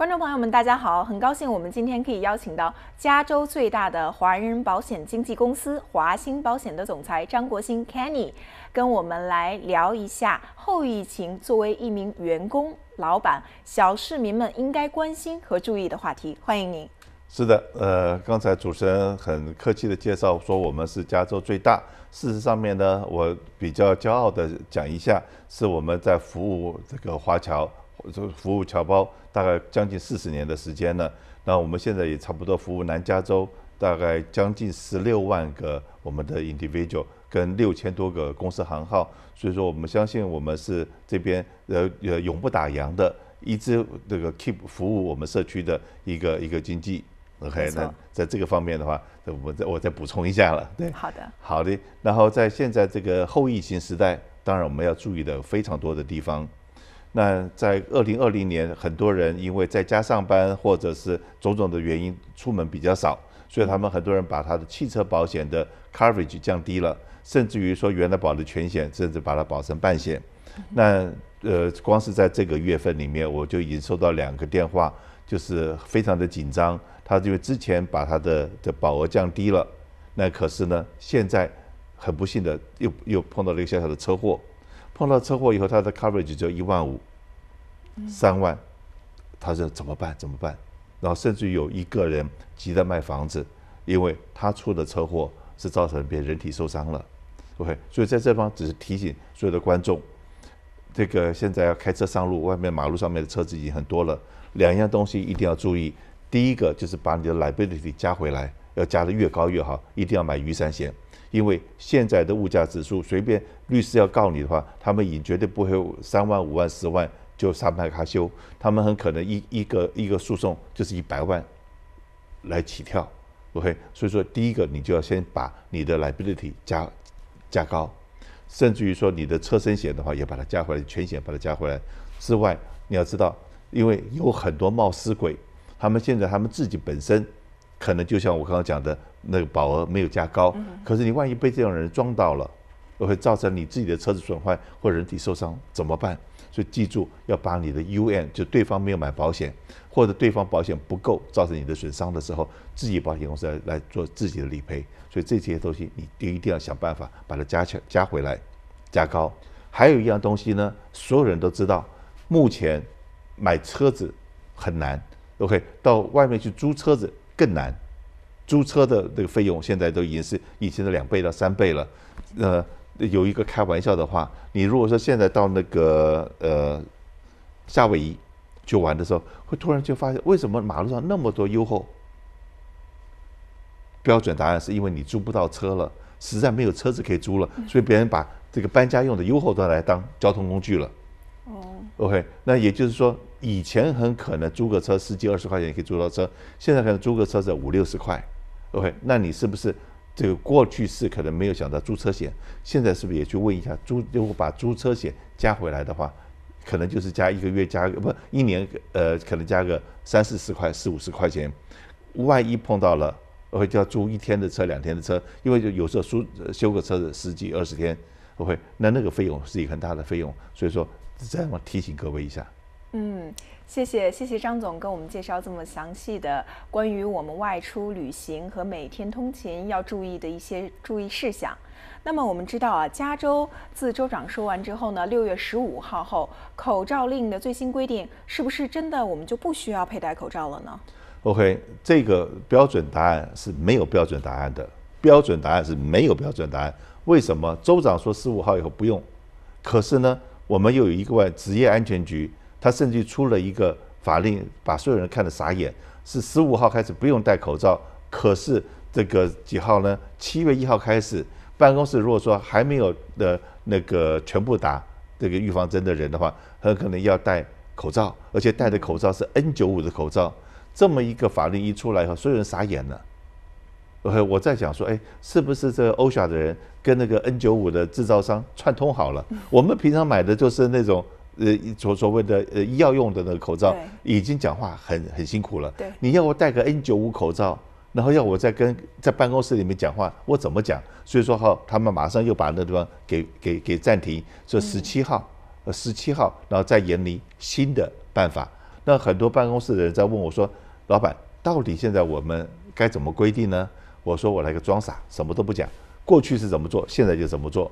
观众朋友们，大家好！很高兴我们今天可以邀请到加州最大的华人保险经纪公司华兴保险的总裁张国兴 （Kenny） 跟我们来聊一下后疫情，作为一名员工、老板、小市民们应该关心和注意的话题。欢迎您。是的，呃，刚才主持人很客气的介绍说我们是加州最大，事实上面呢，我比较骄傲的讲一下，是我们在服务这个华侨。做服务侨胞大概将近四十年的时间了，那我们现在也差不多服务南加州大概将近十六万个我们的 individual 跟六千多个公司行号，所以说我们相信我们是这边呃呃永不打烊的一直这个 keep 服务我们社区的一个一个经济。OK，那在这个方面的话，我再我再补充一下了，对，好的，好的。然后在现在这个后疫情时代，当然我们要注意的非常多的地方。那在二零二零年，很多人因为在家上班或者是种种的原因出门比较少，所以他们很多人把他的汽车保险的 coverage 降低了，甚至于说原来保的全险，甚至把它保成半险。那呃，光是在这个月份里面，我就已经收到两个电话，就是非常的紧张。他因为之前把他的的保额降低了，那可是呢，现在很不幸的又又碰到了一个小小的车祸。碰到车祸以后，他的 coverage 就一万五、三万，他说怎么办？怎么办？然后甚至有一个人急着卖房子，因为他出的车祸是造成别人体受伤了。OK，所以在这方只是提醒所有的观众，这个现在要开车上路，外面马路上面的车子已经很多了，两样东西一定要注意。第一个就是把你的 liability 加回来，要加的越高越好，一定要买雨伞险。因为现在的物价指数，随便律师要告你的话，他们已绝对不会三万、五万、十万就上牌卡修，他们很可能一一个一个诉讼就是一百万来起跳，OK？所以说，第一个你就要先把你的 liability 加加高，甚至于说你的车身险的话也把它加回来，全险把它加回来。之外，你要知道，因为有很多冒失鬼，他们现在他们自己本身。可能就像我刚刚讲的，那个保额没有加高。可是你万一被这种人撞到了，会造成你自己的车子损坏或人体受伤怎么办？所以记住，要把你的 U N，就对方没有买保险或者对方保险不够，造成你的损伤的时候，自己保险公司来来做自己的理赔。所以这些东西，你一定要想办法把它加起、加回来、加高。还有一样东西呢，所有人都知道，目前买车子很难。OK，到外面去租车子。更难，租车的这个费用现在都已经是以前的两倍到三倍了。呃，有一个开玩笑的话，你如果说现在到那个呃夏威夷去玩的时候，会突然就发现为什么马路上那么多优厚？标准答案是因为你租不到车了，实在没有车子可以租了，所以别人把这个搬家用的优厚都来当交通工具了。哦，OK，那也就是说。以前很可能租个车司机二十块钱可以租到车，现在可能租个车子五六十块。OK，那你是不是这个过去是可能没有想到租车险？现在是不是也去问一下租？如果把租车险加回来的话，可能就是加一个月加不一年呃，可能加个三四十块四五十块钱。万一碰到了，或就要租一天的车两天的车，因为就有时候修修个车司机二十天，OK，那那个费用是一个很大的费用，所以说这样提醒各位一下。嗯，谢谢谢谢张总跟我们介绍这么详细的关于我们外出旅行和每天通勤要注意的一些注意事项。那么我们知道啊，加州自州长说完之后呢，六月十五号后口罩令的最新规定，是不是真的我们就不需要佩戴口罩了呢？OK，这个标准答案是没有标准答案的，标准答案是没有标准答案。为什么州长说十五号以后不用？可是呢，我们又有一个外职业安全局。他甚至出了一个法令，把所有人看得傻眼。是十五号开始不用戴口罩，可是这个几号呢？七月一号开始，办公室如果说还没有的那个全部打这个预防针的人的话，很可能要戴口罩，而且戴的口罩是 N 九五的口罩。这么一个法令一出来以后，所有人傻眼了。我在想说，哎，是不是这个欧夏的人跟那个 N 九五的制造商串通好了？我们平常买的就是那种。呃，所所谓的呃，医用的那个口罩，已经讲话很很辛苦了。对，你要我戴个 N 九五口罩，然后要我在跟在办公室里面讲话，我怎么讲？所以说哈，他们马上又把那地方给给给暂停。说十七号，呃，十七号，然后再研拟新的办法。那很多办公室的人在问我说，老板，到底现在我们该怎么规定呢？我说我来个装傻，什么都不讲。过去是怎么做，现在就怎么做。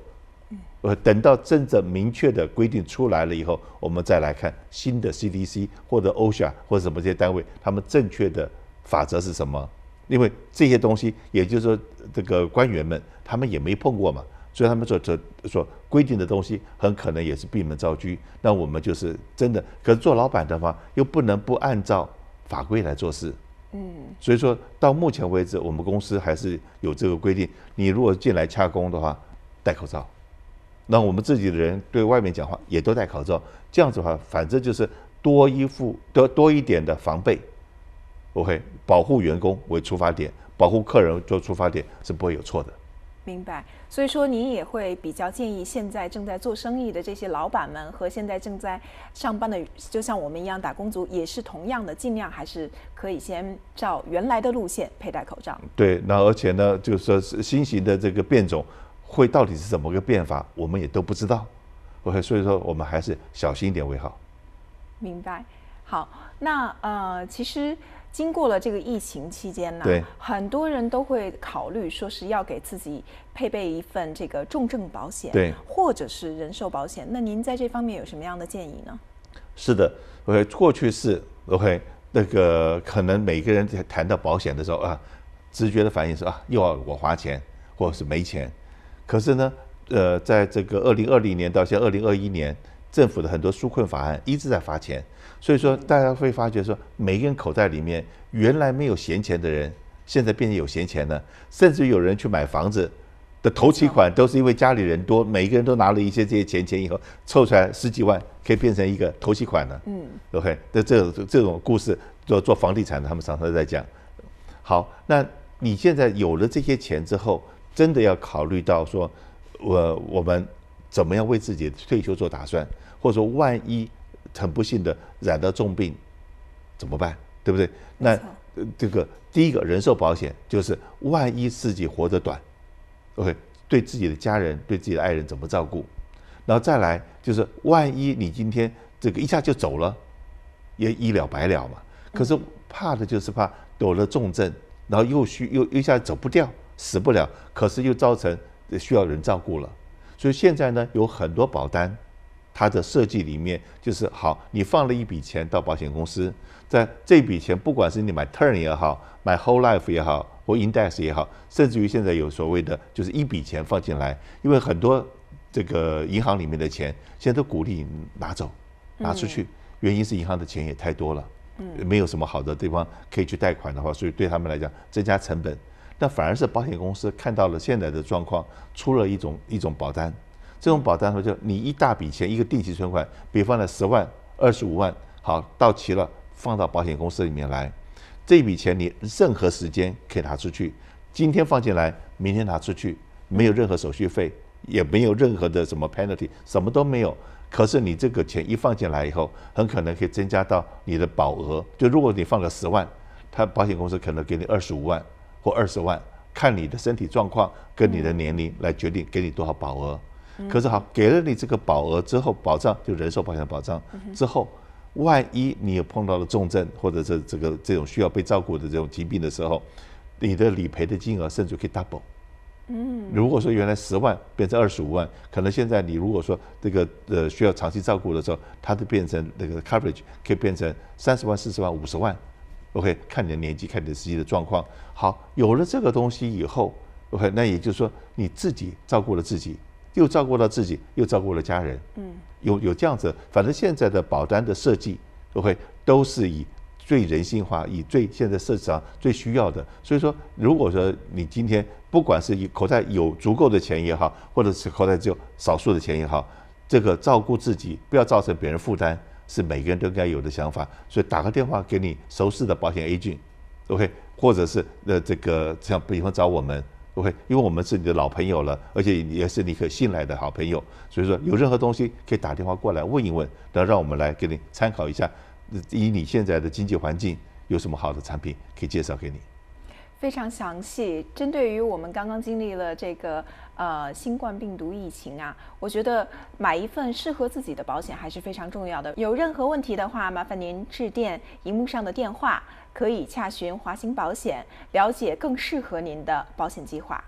呃，等到政策明确的规定出来了以后，我们再来看新的 CDC 或者 OSHA 或者什么这些单位，他们正确的法则是什么？因为这些东西，也就是说，这个官员们他们也没碰过嘛，所以他们所说所规定的东西，很可能也是闭门造车。那我们就是真的，可是做老板的话，又不能不按照法规来做事。嗯，所以说到目前为止，我们公司还是有这个规定：你如果进来洽工的话，戴口罩。那我们自己的人对外面讲话也都戴口罩，这样子的话，反正就是多一副多多一点的防备，OK，保护员工为出发点，保护客人做出发点是不会有错的。明白。所以说，您也会比较建议现在正在做生意的这些老板们和现在正在上班的，就像我们一样打工族，也是同样的，尽量还是可以先照原来的路线佩戴口罩。对，那而且呢，就是说新型的这个变种。会到底是怎么个变法，我们也都不知道。OK，所以说我们还是小心一点为好。明白。好，那呃，其实经过了这个疫情期间呢，很多人都会考虑说是要给自己配备一份这个重症保险，对，或者是人寿保险。那您在这方面有什么样的建议呢？是的，OK，过去是 OK，那个可能每个人在谈到保险的时候啊，直觉的反应是啊，又要我花钱，或者是没钱。可是呢，呃，在这个二零二零年到现二零二一年，政府的很多纾困法案一直在发钱，所以说大家会发觉说，每个人口袋里面原来没有闲钱的人，现在变成有闲钱了，甚至有人去买房子的头期款，都是因为家里人多，每个人都拿了一些这些钱钱以后，凑出来十几万，可以变成一个头期款了。嗯，OK，那这种这种故事，做做房地产的他们常常在讲。好，那你现在有了这些钱之后。真的要考虑到说，我我们怎么样为自己退休做打算，或者说万一很不幸的染到重病怎么办，对不对？那这个第一个人寿保险就是万一自己活得短，OK，对自己的家人、对自己的爱人怎么照顾？然后再来就是万一你今天这个一下就走了，也一了百了嘛。可是怕的就是怕得了重症，然后又需又又一下走不掉。死不了，可是又造成需要人照顾了，所以现在呢，有很多保单，它的设计里面就是好，你放了一笔钱到保险公司，在这笔钱，不管是你买 turn 也好，买 whole life 也好，或 index 也好，甚至于现在有所谓的，就是一笔钱放进来，因为很多这个银行里面的钱现在都鼓励你拿走，拿出去，原因是银行的钱也太多了，嗯，没有什么好的地方可以去贷款的话，所以对他们来讲增加成本。那反而是保险公司看到了现在的状况，出了一种一种保单，这种保单说就你一大笔钱，一个定期存款，比方呢，十万、二十五万，好到期了，放到保险公司里面来，这笔钱你任何时间可以拿出去，今天放进来，明天拿出去，没有任何手续费，也没有任何的什么 penalty，什么都没有。可是你这个钱一放进来以后，很可能可以增加到你的保额，就如果你放了十万，他保险公司可能给你二十五万。或二十万，看你的身体状况跟你的年龄来决定给你多少保额。可是好，给了你这个保额之后，保障就人寿保险保障之后，万一你有碰到了重症或者是这个这种需要被照顾的这种疾病的时候，你的理赔的金额甚至可以 double。嗯，如果说原来十万变成二十五万，可能现在你如果说这个呃需要长期照顾的时候，它就变成那个 coverage 可以变成三十万、四十万、五十万。OK，看你的年纪，看你的实际的状况。好，有了这个东西以后，OK，那也就是说，你自己照顾了自己，又照顾了自己，又照顾了家人。嗯，有有这样子，反正现在的保单的设计，OK，都是以最人性化，以最现在市场最需要的。所以说，如果说你今天不管是口袋有足够的钱也好，或者是口袋只有少数的钱也好，这个照顾自己，不要造成别人负担。是每个人都应该有的想法，所以打个电话给你熟识的保险 A 君，OK，或者是呃这个像比方找我们，OK，因为我们是你的老朋友了，而且也是你可信赖的好朋友，所以说有任何东西可以打电话过来问一问，然后让我们来给你参考一下，以你现在的经济环境有什么好的产品可以介绍给你。非常详细，针对于我们刚刚经历了这个呃新冠病毒疫情啊，我觉得买一份适合自己的保险还是非常重要的。有任何问题的话，麻烦您致电荧幕上的电话，可以洽询华兴保险，了解更适合您的保险计划。